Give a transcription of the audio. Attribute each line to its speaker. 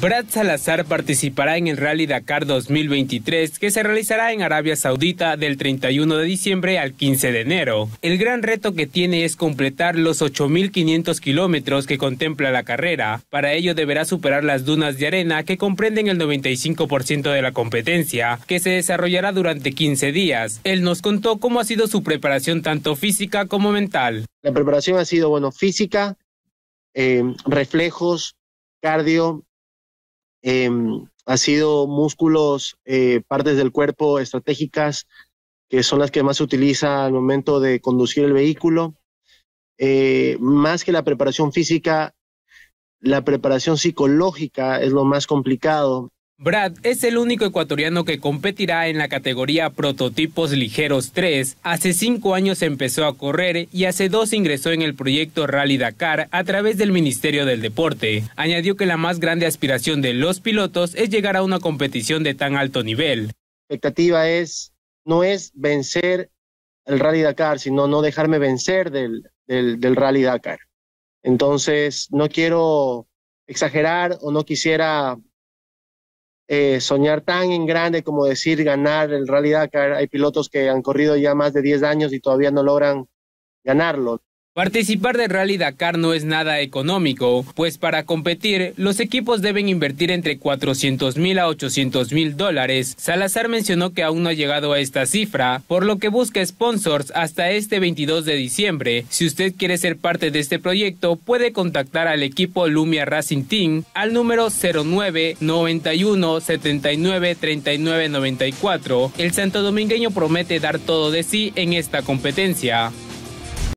Speaker 1: Brad Salazar participará en el Rally Dakar 2023 que se realizará en Arabia Saudita del 31 de diciembre al 15 de enero. El gran reto que tiene es completar los 8.500 kilómetros que contempla la carrera. Para ello deberá superar las dunas de arena que comprenden el 95% de la competencia, que se desarrollará durante 15 días. Él nos contó cómo ha sido su preparación tanto física como mental.
Speaker 2: La preparación ha sido, bueno, física, eh, reflejos, cardio, Em, ha sido músculos, eh, partes del cuerpo estratégicas, que son las que más se utiliza al momento de conducir el vehículo. Eh, más que la preparación física, la preparación psicológica es lo más complicado
Speaker 1: Brad es el único ecuatoriano que competirá en la categoría Prototipos Ligeros 3. Hace cinco años empezó a correr y hace dos ingresó en el proyecto Rally Dakar a través del Ministerio del Deporte. Añadió que la más grande aspiración de los pilotos es llegar a una competición de tan alto nivel.
Speaker 2: La expectativa es, no es vencer el Rally Dakar, sino no dejarme vencer del, del Rally Dakar. Entonces, no quiero exagerar o no quisiera eh, soñar tan en grande como decir ganar en realidad Hay pilotos que han corrido ya más de 10 años y todavía no logran ganarlo.
Speaker 1: Participar del Rally Dakar no es nada económico, pues para competir los equipos deben invertir entre 400 mil a 800 mil dólares. Salazar mencionó que aún no ha llegado a esta cifra, por lo que busca sponsors hasta este 22 de diciembre. Si usted quiere ser parte de este proyecto, puede contactar al equipo Lumia Racing Team al número 09 91 79 39 94. El domingueño promete dar todo de sí en esta competencia.